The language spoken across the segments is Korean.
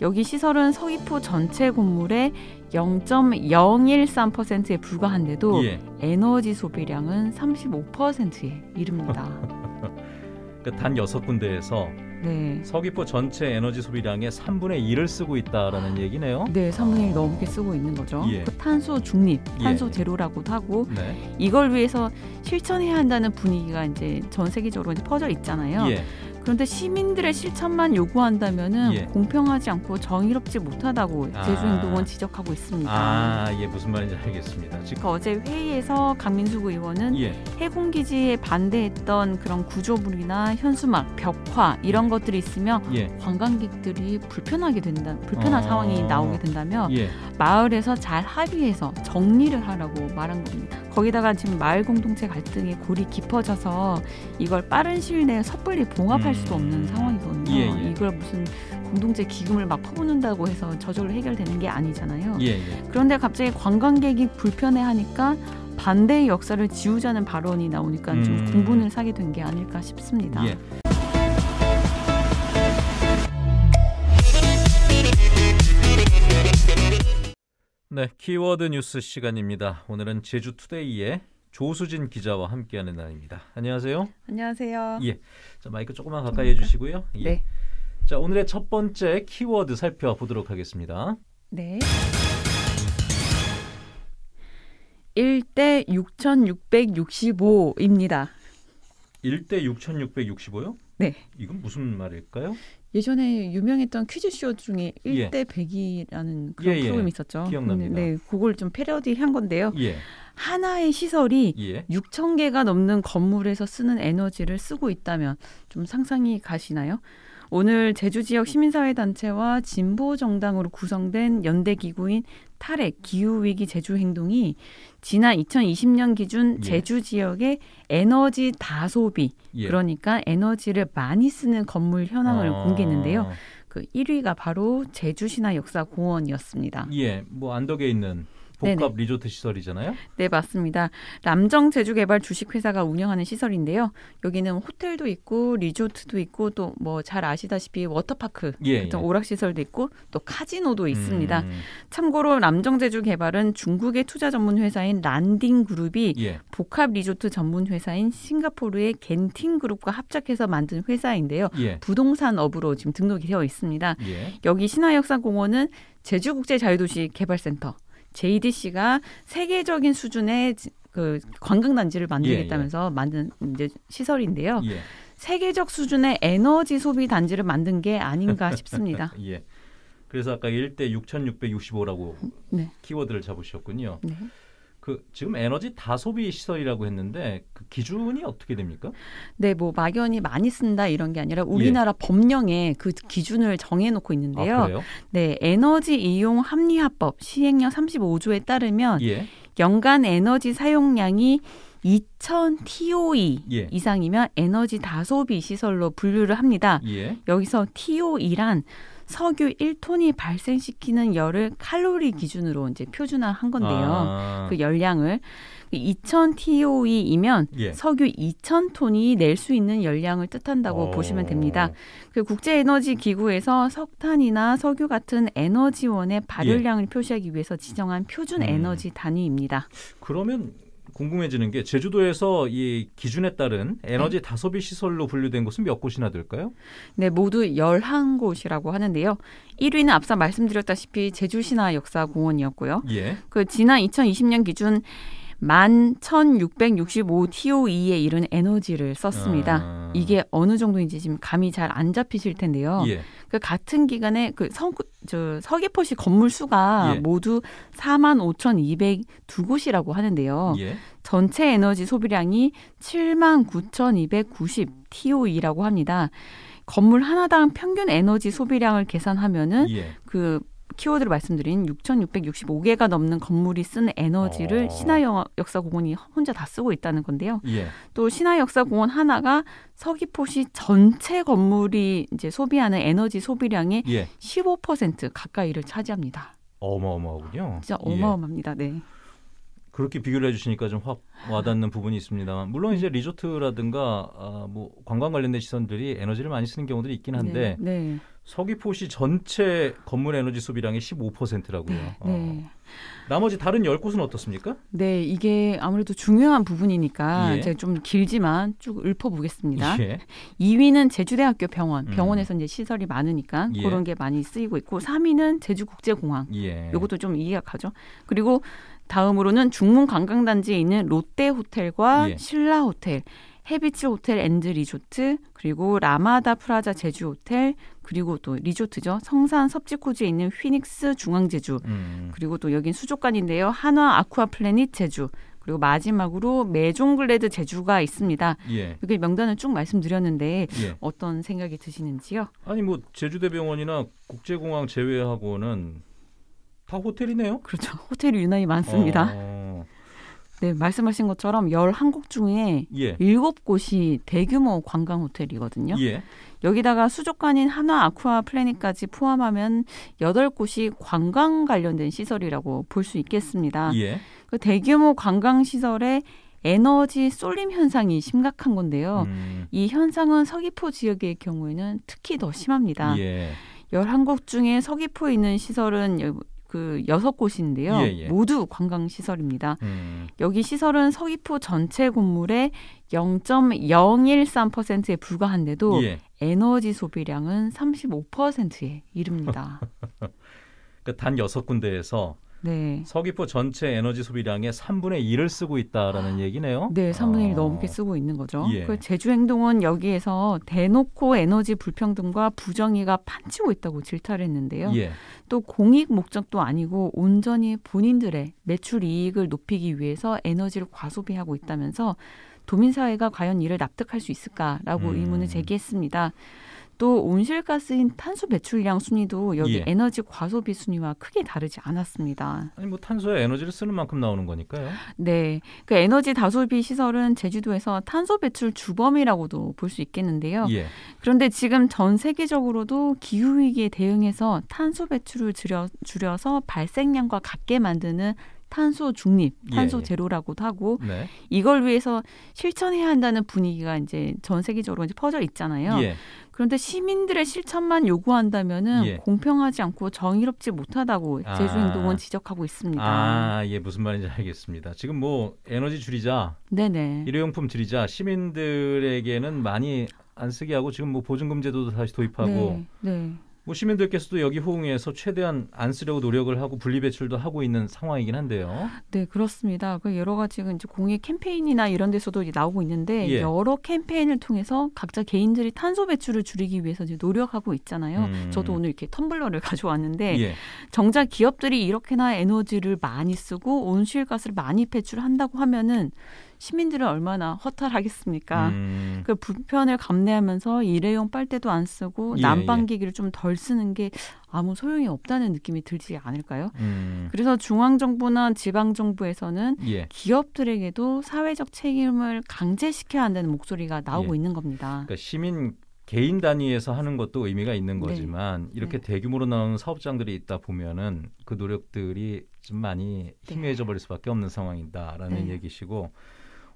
여기 시설은 서귀포 전체 건물의 0.013%에 불과한데도 예. 에너지 소비량은 35%에 이릅니다. 그니까단 여섯 군데에서 네. 서귀포 전체 에너지 소비량의 3분의 1을 쓰고 있다라는 아, 얘기네요. 네, 3분의 1 아. 넘게 쓰고 있는 거죠. 예. 그 탄소 중립, 예. 탄소 예. 제로라고도 하고 네. 이걸 위해서 실천해야 한다는 분위기가 이제 전 세계적으로 이제 퍼져 있잖아요. 예. 그런데 시민들의 실천만 요구한다면은 예. 공평하지 않고 정의롭지 못하다고 아. 제주행동원 지적하고 있습니다. 아, 예, 무슨 말인지 알겠습니다. 지금 그러니까 어제 회의에서 강민숙 의원은 예. 해군기지에 반대했던 그런 구조물이나 현수막, 벽화 이런 예. 것들이 있으면 예. 관광객들이 불편하게 된다, 불편한 어. 상황이 나오게 된다며 예. 마을에서 잘 합의해서 정리를 하라고 말한 겁니다. 거기다가 지금 마을 공동체 갈등의 골이 깊어져서 이걸 빠른 시일 내에 섣불리 봉합할 음. 수도 없는 상황이거든요. 예, 예. 이걸 무슨 공동체 기금을 막 퍼붓는다고 해서 저절로 해결되는 게 아니잖아요. 예, 예. 그런데 갑자기 관광객이 불편해하니까 반대의 역사를 지우자는 발언이 나오니까 음. 좀 공분을 사게 된 게 아닐까 싶습니다. 예. 네, 키워드 뉴스 시간입니다. 오늘은 제주 투데이의 조수진 기자와 함께하는 날입니다. 안녕하세요. 안녕하세요. 예, 자 마이크 조금만 가까이 그러니까. 해주시고요. 예. 네. 자 오늘의 첫 번째 키워드 살펴보도록 하겠습니다. 네. 1대 6,665입니다. 1대 6,665요? 네. 이건 무슨 말일까요? 예전에 유명했던 퀴즈쇼 중에 1대 예. 100이라는 예, 그런 예, 예. 프로그램이 있었죠. 기억납니다. 네, 그걸 좀 패러디한 건데요. 예. 하나의 시설이 예. 6 0 개가 넘는 건물에서 쓰는 에너지를 쓰고 있다면 좀 상상이 가시나요? 오늘 제주 지역 시민사회 단체와 진보 정당으로 구성된 연대 기구인 탈핵, 기후위기 제주 행동이 지난 2020년 기준 예. 제주 예. 지역의 에너지 다소비, 예. 그러니까 에너지를 많이 쓰는 건물 현황을 아. 공개했는데요. 그 1위가 바로 제주시나 역사공원이었습니다. 예, 뭐 안덕에 있는 복합 네네. 리조트 시설이잖아요. 네, 맞습니다. 남정 제주개발 주식회사가 운영하는 시설인데요. 여기는 호텔도 있고 리조트도 있고 또 뭐 잘 아시다시피 워터파크 예, 예. 오락 시설도 있고 또 카지노도 있습니다. 음. 참고로 남정 제주개발은 중국의 투자 전문 회사인 란딩 그룹이 예. 복합 리조트 전문 회사인 싱가포르의 겐팅 그룹과 합작해서 만든 회사인데요. 예. 부동산 업으로 지금 등록이 되어 있습니다. 예. 여기 신화역사공원은 제주국제자유도시 개발센터 JDC가 세계적인 수준의 그 관광단지를 만들겠다면서 예, 예. 만든 이제 시설인데요. 예. 세계적 수준의 에너지 소비 단지를 만든 게 아닌가 싶습니다. 예. 그래서 아까 1대 6,665라고 네. 키워드를 잡으셨군요. 네. 그 지금 에너지 다소비 시설이라고 했는데 그 기준이 어떻게 됩니까? 네, 뭐 막연히 많이 쓴다 이런 게 아니라 우리나라 예. 법령에 그 기준을 정해놓고 있는데요. 아, 네, 에너지 이용 합리화법 시행령 35조에 따르면 예. 연간 에너지 사용량이 2000 TOE 예. 이상이면 에너지 다소비 시설로 분류를 합니다. 예. 여기서 TOE란 석유 1톤이 발생시키는 열을 칼로리 기준으로 이제 표준화한 건데요. 아. 그 열량을 2000 그 TOE이면 예. 석유 2000 톤이 낼 수 있는 열량을 뜻한다고 오. 어. 보시면 됩니다. 그 국제 에너지 기구에서 석탄이나 석유 같은 에너지원의 발열량을 예. 표시하기 위해서 지정한 표준 음. 에너지 단위입니다. 그러면 궁금해지는 게 제주도에서 이 기준에 따른 네. 에너지 네. 다소비 시설로 분류된 곳은 몇 곳이나 될까요? 네, 모두 11곳이라고 하는데요. 1위는 앞서 말씀드렸다시피 제주시나 역사공원이었고요. 예. 그 지난 2020년 기준 만1 6 6 5 t o e 에 이른 에너지를 썼습니다. 아. 이게 어느 정도인지 지금 감이 잘 안 잡히실 텐데요. 예. 그 같은 기간에 그 성, 저 서귀포시 건물 수가 예. 모두 4만 5,202곳이라고 하는데요. 예. 전체 에너지 소비량이 7만 9,290 TOE라고 합니다. 건물 하나당 평균 에너지 소비량을 계산하면은 예. 그 키워드를 말씀드린 6,665개가 넘는 건물이 쓴 에너지를 어. 신화 역사공원이 혼자 다 쓰고 있다는 건데요. 예. 또 신화 역사공원 하나가 서귀포시 전체 건물이 이제 소비하는 에너지 소비량의 예. 15% 가까이를 차지합니다. 어마어마하군요. 진짜 예. 어마어마합니다. 예. 네. 그렇게 비교를 해주시니까 좀 확 와닿는 부분이 있습니다만 물론 이제 리조트라든가 아, 뭐 관광 관련된 시설들이 에너지를 많이 쓰는 경우들이 있긴 한데 네, 네. 서귀포시 전체 건물 에너지 소비량이 15%라고요. 네. 어. 나머지 다른 열 곳은 어떻습니까? 네, 이게 아무래도 중요한 부분이니까 예. 제가 좀 길지만 쭉 읊어보겠습니다. 예. 2위는 제주대학교 병원. 음. 병원에서 음. 이제 시설이 많으니까 예. 그런 게 많이 쓰이고 있고 3위는 제주국제공항. 예. 이것도 좀 이해가 가죠. 그리고 다음으로는 중문 관광단지에 있는 롯데 호텔과 예. 신라 호텔. 해비츠 호텔 앤드 리조트, 그리고 라마다 프라자 제주 호텔, 그리고 또 리조트죠. 성산 섭지코지에 있는 휘닉스 중앙제주, 음. 그리고 또 여긴 수족관인데요. 한화 아쿠아 플래닛 제주, 그리고 마지막으로 메종글래드 제주가 있습니다. 예. 이게 명단을 쭉 말씀드렸는데 예. 어떤 생각이 드시는지요? 아니 뭐 제주대병원이나 국제공항 제외하고는 다 호텔이네요. 그렇죠. 호텔이 유난히 많습니다. 어... 네, 말씀하신 것처럼 1 1곳 중에 예. 일곱 곳이 대규모 관광 호텔이거든요. 예. 여기다가 수족관인 한화 아쿠아 플래닛까지 포함하면 8 곳이 관광 관련된 시설이라고 볼 수 있겠습니다. 예. 그 대규모 관광 시설에 에너지 쏠림 현상이 심각한 건데요. 음. 이 현상은 서귀포 지역의 경우에는 특히 더 심합니다. 1 예. 1곳 중에 서귀포에 있는 시설은 그 여섯 곳인데요. 예, 예. 모두 관광 시설입니다. 음. 여기 시설은 서귀포 전체 건물의 0.013%에 불과한데도 예. 에너지 소비량은 35%에 이릅니다. 그단 그러니까 여섯 군데에서 네. 서귀포 전체 에너지 소비량의 3분의 1을 쓰고 있다라는 아, 얘기네요. 네, 3분의 1 아. 넘게 쓰고 있는 거죠. 예. 그 제주행동은 여기에서 대놓고 에너지 불평등과 부정의가 판치고 있다고 질타를 했는데요. 예. 또 공익 목적도 아니고 온전히 본인들의 매출 이익을 높이기 위해서 에너지를 과소비하고 있다면서 도민사회가 과연 이를 납득할 수 있을까라고 음. 의문을 제기했습니다. 또 온실가스인 탄소 배출량 순위도 여기 예. 에너지 과소비 순위와 크게 다르지 않았습니다. 아니 뭐 탄소에 에너지를 쓰는 만큼 나오는 거니까요. 네, 그 에너지 다소비 시설은 제주도에서 탄소 배출 주범이라고도 볼 수 있겠는데요. 예. 그런데 지금 전 세계적으로도 기후 위기에 대응해서 탄소 배출을 줄여, 줄여서 발생량과 같게 만드는 탄소 중립, 탄소 예. 제로라고도 하고 네. 이걸 위해서 실천해야 한다는 분위기가 이제 전 세계적으로 이제 퍼져 있잖아요. 예. 그런데 시민들의 실천만 요구한다면은 예. 공평하지 않고 정의롭지 못하다고 아. 제주행동은 지적하고 있습니다. 아, 예, 무슨 말인지 알겠습니다. 지금 뭐 에너지 줄이자, 네네, 일회용품 줄이자, 시민들에게는 많이 안 쓰게 하고 지금 뭐 보증금 제도도 다시 도입하고, 네. 네. 뭐 시민들께서도 여기 호응해서 최대한 안 쓰려고 노력을 하고 분리 배출도 하고 있는 상황이긴 한데요. 네, 그렇습니다. 그 여러 가지 이제 공익 캠페인이나 이런 데서도 나오고 있는데 예. 여러 캠페인을 통해서 각자 개인들이 탄소 배출을 줄이기 위해서 이제 노력하고 있잖아요. 음. 저도 오늘 이렇게 텀블러를 가져왔는데 예. 정작 기업들이 이렇게나 에너지를 많이 쓰고 온실가스를 많이 배출한다고 하면은 시민들은 얼마나 허탈하겠습니까? 음. 그 불편을 감내하면서 일회용 빨대도 안 쓰고 예, 난방기기를 예. 좀덜 쓰는 게 아무 소용이 없다는 느낌이 들지 않을까요? 음. 그래서 중앙정부나 지방정부에서는 예. 기업들에게도 사회적 책임을 강제시켜야 한다는 목소리가 나오고 예. 있는 겁니다. 그러니까 시민 개인 단위에서 하는 것도 의미가 있는 네. 거지만 네. 이렇게 네. 대규모로 나오는 사업장들이 있다 보면은 그 노력들이 좀 많이 네. 희미해져 버릴 수밖에 없는 상황이다라는 네. 얘기시고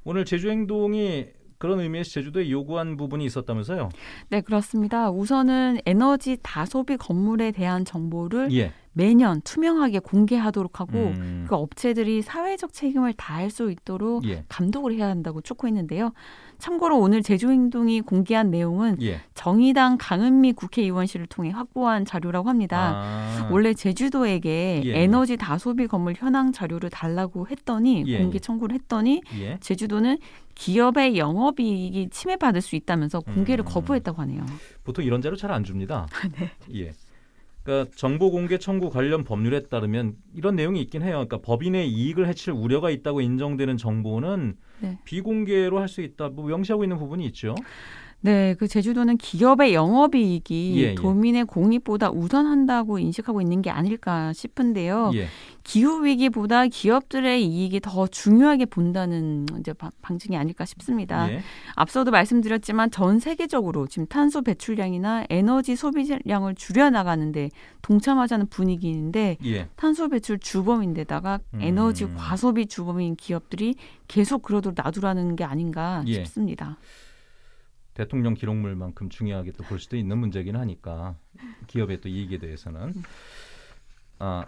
오늘 제주 행동이 그런 의미에서 제주도에 요구한 부분이 있었다면서요? 네, 그렇습니다. 우선은 에너지 다소비 건물에 대한 정보를 예. 매년 투명하게 공개하도록 하고 음. 그 업체들이 사회적 책임을 다할 수 있도록 예. 감독을 해야 한다고 촉구했는데요. 참고로 오늘 제주행동이 공개한 내용은 예. 정의당 강은미 국회의원실을 통해 확보한 자료라고 합니다. 아. 원래 제주도에게 예. 에너지 다소비 건물 현황 자료를 달라고 했더니 예. 공개 청구를 했더니 예. 제주도는 기업의 영업이익이 침해받을 수 있다면서 공개를 음. 거부했다고 하네요. 보통 이런 자료 잘 안 줍니다. 네. 예. 그러니까 정보 공개 청구 관련 법률에 따르면 이런 내용이 있긴 해요. 그러니까 법인의 이익을 해칠 우려가 있다고 인정되는 정보는 네. 비공개로 할 수 있다. 뭐 명시하고 있는 부분이 있죠. 네, 그 제주도는 기업의 영업이익이 예, 예, 도민의 공익보다 우선한다고 인식하고 있는 게 아닐까 싶은데요. 예. 기후 위기보다 기업들의 이익이 더 중요하게 본다는 이제 방증이 아닐까 싶습니다. 예. 앞서도 말씀드렸지만 전 세계적으로 지금 탄소 배출량이나 에너지 소비량을 줄여 나가는데 동참하자는 분위기인데 예. 탄소 배출 주범인데다가 음. 에너지 과소비 주범인 기업들이 계속 그러도록 놔두라는 게 아닌가 싶습니다. 대통령 기록물만큼 중요하게 또 볼 수도 있는 문제긴 하니까 기업의 또 이익에 대해서는 아,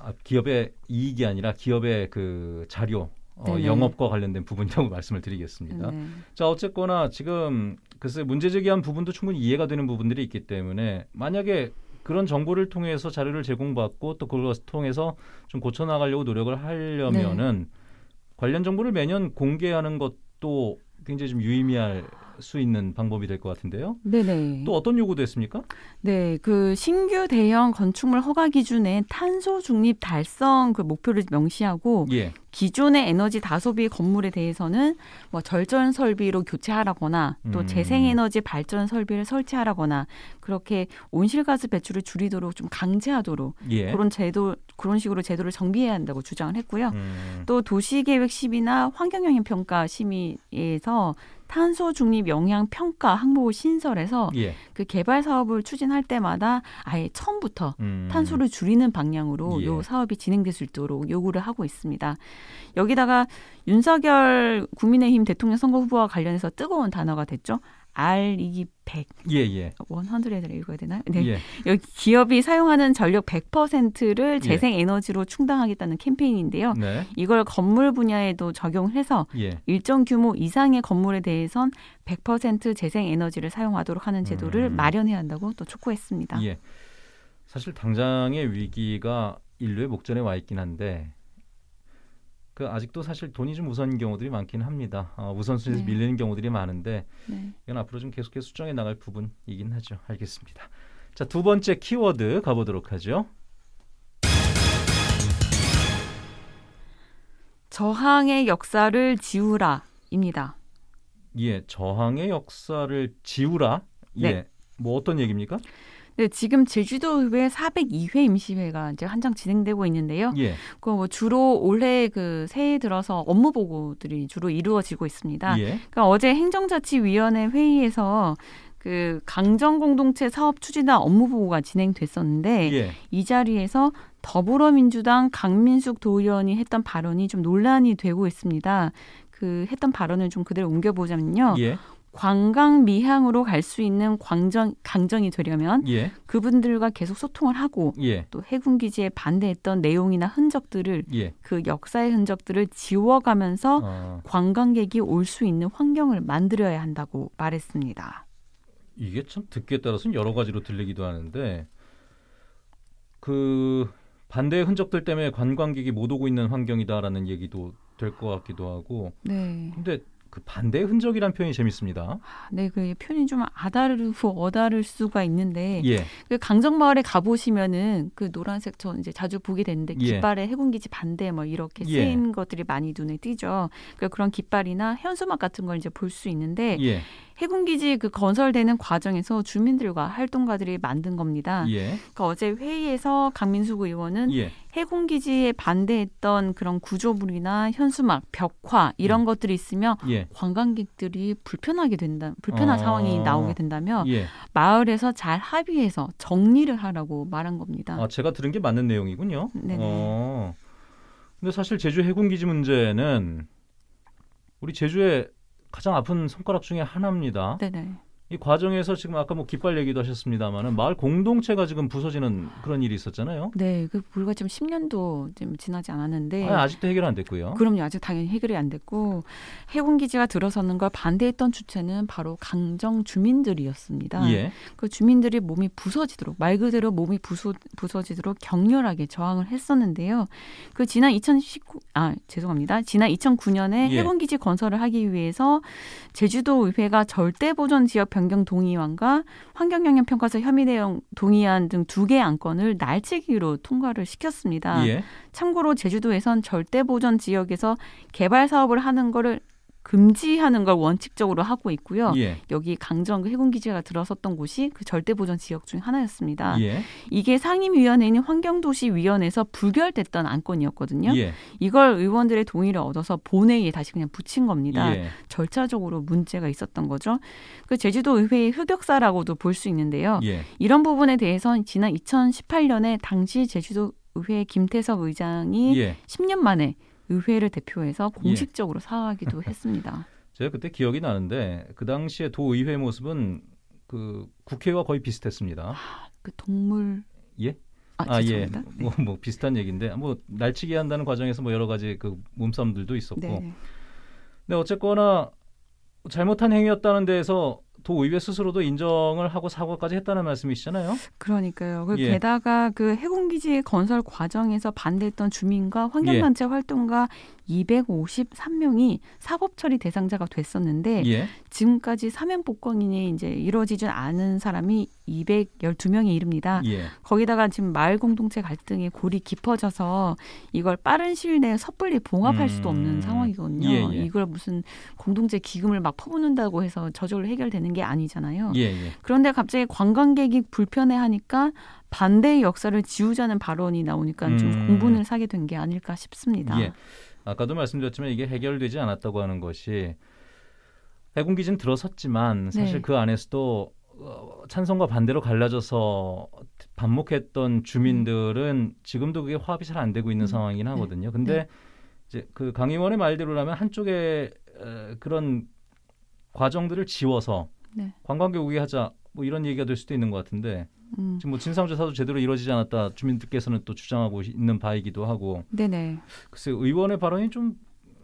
아 기업의 이익이 아니라 기업의 그 자료 어, 네, 네. 영업과 관련된 부분이라고 말씀을 드리겠습니다. 네자 어쨌거나 지금 글쎄 문제 제기한 부분도 충분히 이해가 되는 부분들이 있기 때문에 만약에 그런 정보를 통해서 자료를 제공받고 또 그것을 통해서 좀 고쳐나가려고 노력을 하려면은 네. 관련 정보를 매년 공개하는 것도 굉장히 좀 유의미할 수 있는 방법이 될 것 같은데요. 네네. 또 어떤 요구도 했습니까? 네, 그 신규 대형 건축물 허가 기준에 탄소 중립 달성 그 목표를 명시하고 예. 기존의 에너지 다소비 건물에 대해서는 뭐 절전 설비로 교체하라거나 또 음. 재생에너지 발전 설비를 설치하라거나 그렇게 온실가스 배출을 줄이도록 좀 강제하도록 예. 그런 제도 그런 식으로 제도를 정비해야 한다고 주장을 했고요. 음. 또 도시계획 심의나 환경영향 평가 심의에서 탄소 중립 영향 평가 항목을 신설해서 예. 그 개발 사업을 추진할 때마다 아예 처음부터 음. 탄소를 줄이는 방향으로 예. 요 사업이 진행될 수 있도록 요구를 하고 있습니다. 여기다가 윤석열 국민의힘 대통령 선거 후보와 관련해서 뜨거운 단어가 됐죠. R 이기 100. 예, 예. 100을 읽어야 되나요? 네. 예. 여기 기업이 사용하는 전력 100%를 예. 재생 에너지로 충당하겠다는 캠페인인데요. 네. 이걸 건물 분야에도 적용해서 예. 일정 규모 이상의 건물에 대해선 100% 재생 에너지를 사용하도록 하는 제도를 음. 마련해야 한다고 또 촉구했습니다. 예. 사실 당장의 위기가 인류의 목전에 와 있긴 한데 그 아직도 사실 돈이 좀 우선인 경우들이 많긴 합니다. 어, 우선순위에서 네. 밀리는 경우들이 많은데 네. 이건 앞으로 좀 계속해서 수정해 나갈 부분이긴 하죠. 알겠습니다. 자, 두 번째 키워드 가보도록 하죠. 저항의 역사를 지우라입니다. 예, 저항의 역사를 지우라. 예. 네. 예. 뭐 어떤 얘기입니까? 네, 지금 제주도의 402회 임시회가 이제 한창 진행되고 있는데요. 예. 그뭐 주로 올해 그 새해 들어서 업무 보고들이 주로 이루어지고 있습니다. 예. 그러니까 어제 행정자치위원회 회의에서 그 강정 공동체 사업 추진단 업무 보고가 진행됐었는데 예. 이 자리에서 더불어민주당 강민숙 도의원이 했던 발언이 좀 논란이 되고 있습니다. 그 했던 발언을 좀 그대로 옮겨보자면요. 예. 관광 미향으로 갈 수 있는 광정 강정이 되려면 예. 그분들과 계속 소통을 하고 예. 또 해군 기지에 반대했던 내용이나 흔적들을 예. 그 역사의 흔적들을 지워가면서 어. 관광객이 올 수 있는 환경을 만들어야 한다고 말했습니다. 이게 참 듣기에 따라서는 여러 가지로 들리기도 하는데 그 반대의 흔적들 때문에 관광객이 못 오고 있는 환경이다라는 얘기도 될 것 같기도 하고 네. 근데 그 반대의 흔적이란 표현이 재밌습니다. 네, 그 표현이 좀 아다르고 어다를 수가 있는데 예. 그 강정마을에 가 보시면은 그 노란색 저 이제 자주 보게 되는데 예. 깃발에 예. 해군기지 반대 뭐 이렇게 쓰인 예. 것들이 많이 눈에 띄죠. 그 그런 깃발이나 현수막 같은 걸 이제 볼 수 있는데 예. 해군기지 그 건설되는 과정에서 주민들과 활동가들이 만든 겁니다. 예. 그 어제 회의에서 강민숙 의원은 예. 해군기지에 반대했던 그런 구조물이나 현수막, 벽화 이런 음. 것들이 있으며 예. 관광객들이 불편하게 된다, 불편한 어... 상황이 나오게 된다며 예. 마을에서 잘 합의해서 정리를 하라고 말한 겁니다. 아, 제가 들은 게 맞는 내용이군요. 네. 어. 근데 사실 제주 해군기지 문제는 우리 제주에 가장 아픈 손가락 중에 하나입니다. 네네. 이 과정에서 지금 아까 뭐 깃발 얘기도 하셨습니다만은 마을 공동체가 지금 부서지는 그런 일이 있었잖아요. 네, 그 불과 지금 10년도 좀 지나지 않았는데 아, 아직도 해결 안 됐고요. 그럼요, 아직 당연히 해결이 안 됐고 해군 기지가 들어서는 걸 반대했던 주체는 바로 강정 주민들이었습니다. 예. 그 주민들이 몸이 부서지도록 말 그대로 몸이 부서 부서지도록 격렬하게 저항을 했었는데요. 그 지난 2019, 아 죄송합니다, 지난 2009년에 예. 해군 기지 건설을 하기 위해서 제주도 의회가 절대 보존 지역 변경 동의안과 환경영향평가서 혐의 내용 동의안 등 두개 안건을 날치기로 통과를 시켰습니다. 예. 참고로 제주도에선 절대보전 지역에서 개발 사업을 하는 거를 금지하는 걸 원칙적으로 하고 있고요. 예. 여기 강정구 그 해군 기지가 들어섰던 곳이 그 절대 보전 지역 중 하나였습니다. 예. 이게 상임위원회인 환경도시위원회에서 부결됐던 안건이었거든요. 예. 이걸 의원들의 동의를 얻어서 본회의에 다시 그냥 붙인 겁니다. 예. 절차적으로 문제가 있었던 거죠. 그 제주도 의회의 흑역사라고도 볼 수 있는데요. 예. 이런 부분에 대해선 지난 2018년에 당시 제주도 의회 김태섭 의장이 10년 예. 만에 의회를 대표해서 예. 공식적으로 예. 사과하기도 했습니다. 제가 그때 기억이 나는데 그 당시에 도의회 모습은 그 국회와 거의 비슷했습니다. 아, 그 동물 예? 아, 아 예. 네. 뭐, 뭐 비슷한 얘기인데 뭐 날치기 한다는 과정에서 뭐 여러 가지 그 몸싸움들도 있었고. 네. 근데 어쨌거나 잘못한 행위였다는 데에서 도의회 스스로도 인정을 하고 사과까지 했다는 말씀이시잖아요. 그러니까요. 그 예. 게다가 그 해군기지 건설 과정에서 반대했던 주민과 환경단체 예. 활동가 253명이 사법 처리 대상자가 됐었는데 예. 지금까지 사면 복권이 이제 이루어지지 않은 사람이 212명에 이릅니다. 예. 거기다가 지금 마을 공동체 갈등의 골이 깊어져서 이걸 빠른 시일 내에 섣불리 봉합할 음. 수도 없는 음. 상황이거든요. 예, 예. 이걸 무슨 공동체 기금을 막 퍼붓는다고 해서 저절로 해결되는 게 아니잖아요. 예, 예. 그런데 갑자기 관광객이 불편해하니까 반대의 역사를 지우자는 발언이 나오니까 음. 좀 공분을 사게 된 게 아닐까 싶습니다. 예. 아까도 말씀드렸지만 이게 해결되지 않았다고 하는 것이 해군기지 들어섰지만 사실 네. 그 안에서도 어, 찬성과 반대로 갈라져서 반목했던 주민들은 음. 지금도 그게 화합이 잘 안 되고 있는 음. 상황이긴 네. 하거든요. 네. 근데 네. 이제 그 강의원의 말대로라면 한쪽에 그런 과정들을 지워서 네. 관광객오게 하자 뭐 이런 얘기가 될 수도 있는 것 같은데 음. 지금 뭐 진상조사도 제대로 이루어지지 않았다 주민들께서는 또 주장하고 있는 바이기도 하고 네네. 글쎄 의원의 발언이 좀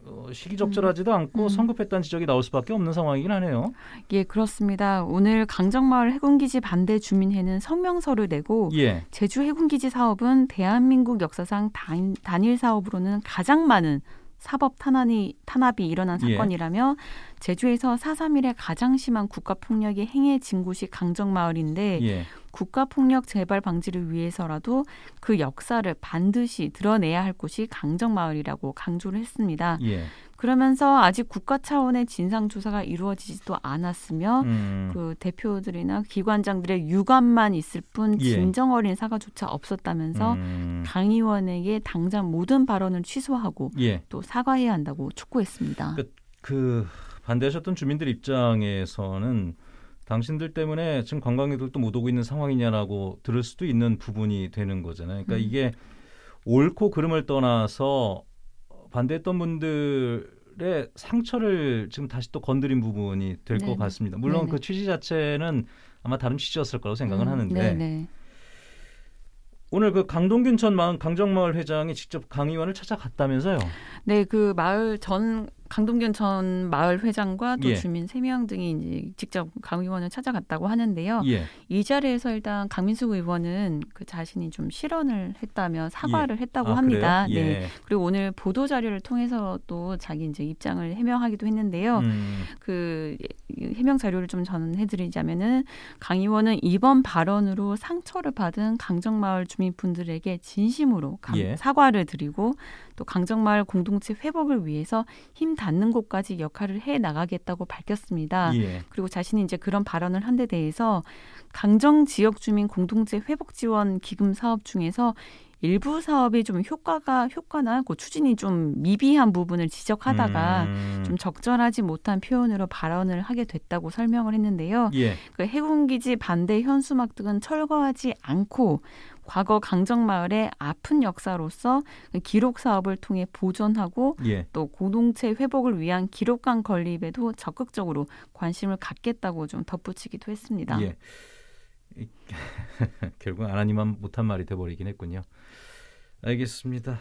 어, 시기적절하지도 음. 않고 음. 성급했다는 지적이 나올 수밖에 없는 상황이긴 하네요. 예, 그렇습니다. 오늘 강정마을 해군기지 반대 주민회는 성명서를 내고 예. 제주 해군기지 사업은 대한민국 역사상 단, 단일 사업으로는 가장 많은 사법 탄압이, 탄압이 일어난 예. 사건이라며 예. 제주에서 4.3일에 가장 심한 국가폭력이 행해진 곳이 강정마을인데 예. 국가폭력 재발 방지를 위해서라도 그 역사를 반드시 드러내야 할 곳이 강정마을이라고 강조를 했습니다. 예. 그러면서 아직 국가 차원의 진상 조사가 이루어지지도 않았으며 음. 그 대표들이나 기관장들의 유감만 있을 뿐 예. 진정 어린 사과조차 없었다면서 음. 당의원에게 당장 모든 발언을 취소하고 예. 또 사과해야 한다고 촉구했습니다. 그, 그 반대하셨던 주민들 입장에서는 당신들 때문에 지금 관광객들도 못 오고 있는 상황이냐라고 들을 수도 있는 부분이 되는 거잖아요. 그러니까 음. 이게 옳고 그름을 떠나서 반대했던 분들의 상처를 지금 다시 또 건드린 부분이 될 것 같습니다. 물론 그 네네. 그 취지 자체는 아마 다른 취지였을 거라고 생각은 음, 하는데 네네. 오늘 그 강동균 전 마을 강정마을 회장이 직접 강의원을 찾아갔다면서요? 네, 그 마을 전 강동균 전 마을 회장과 또 예. 주민 3명 등이 이제 직접 강 의원을 찾아갔다고 하는데요. 예. 이 자리에서 일단 강민숙 의원은 그 자신이 좀 실언을 했다며 사과를 예. 했다고 아, 합니다. 네. 예. 그리고 오늘 보도 자료를 통해서 또 자기 이제 입장을 해명하기도 했는데요. 음. 그 해명 자료를 좀 전해드리자면은 강의원은 이번 발언으로 상처를 받은 강정마을 주민분들에게 진심으로 감, 예. 사과를 드리고 또 강정마을 공동체 회복을 위해서 힘 닿는 곳까지 역할을 해 나가겠다고 밝혔습니다. 예. 그리고 자신이 이제 그런 발언을 한 데 대해서 강정 지역 주민 공동체 회복 지원 기금 사업 중에서 일부 사업이 좀 효과가 효과나 그 추진이 좀 미비한 부분을 지적하다가 음. 좀 적절하지 못한 표현으로 발언을 하게 됐다고 설명을 했는데요. 예. 그 해군기지 반대 현수막 등은 철거하지 않고 과거 강정마을의 아픈 역사로서 그 기록 사업을 통해 보존하고 예. 또 공동체 회복을 위한 기록관 건립에도 적극적으로 관심을 갖겠다고 좀 덧붙이기도 했습니다. 예. 결국 하나님만 못한 말이 돼버리긴 했군요. 알겠습니다.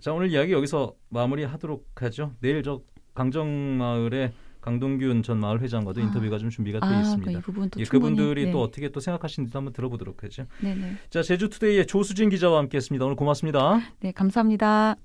자 오늘 이야기 여기서 마무리하도록 하죠. 내일 저 강정마을에 강동균 전 마을 회장과도 아. 인터뷰가 좀 준비가 되어 아, 그러니까 있습니다. 예, 그분들이 네. 또 어떻게 또 생각하시는지 한번 들어보도록 하죠. 네네. 자 제주투데이의 조수진 기자와 함께했습니다. 오늘 고맙습니다. 네 감사합니다.